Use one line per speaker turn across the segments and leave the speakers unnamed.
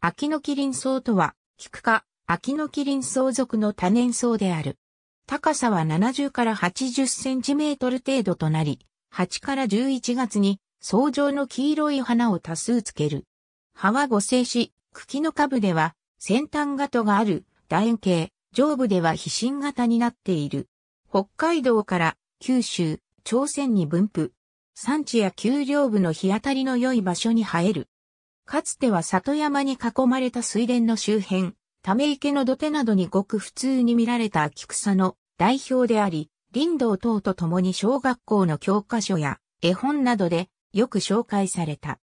秋のキリンとは、菊花、科、秋のキリン属の多年草である。高さは70から80センチメートル程度となり、8から11月に草状の黄色い花を多数つける。葉は五星し、茎の下部では先端型がある楕円形、上部では皮心型になっている。北海道から九州、朝鮮に分布。産地や丘陵部の日当たりの良い場所に生える。かつては里山に囲まれた水田の周辺、ため池の土手などにごく普通に見られた秋草の代表であり、林道等と共に小学校の教科書や絵本などでよく紹介された。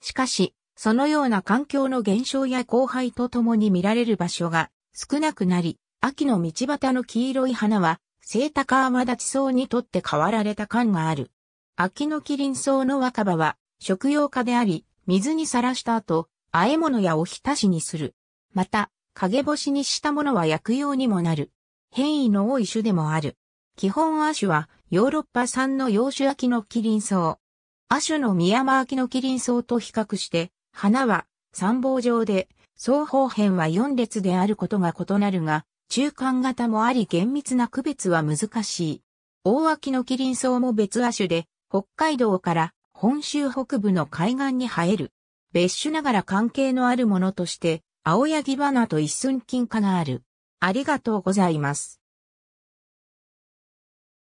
しかし、そのような環境の減少や荒廃と共に見られる場所が少なくなり、秋の道端の黄色い花は、聖高タ立草にとって変わられた感がある。秋の麒麟草の若葉は食用花であり、水にさらした後、和え物やおひたしにする。また、陰干しにしたものは薬用にもなる。変異の多い種でもある。基本亜種はヨーロッパ産の洋種秋のキリン草。亜種の宮間秋のキリン草と比較して、花は三棒状で、双方辺は4列であることが異なるが、中間型もあり厳密な区別は難しい。大秋のキリン草も別亜種で、北海道から本州北部の海岸に生える。別種ながら関係のあるものとして、青柳花と一寸金花がある。ありがとうございます。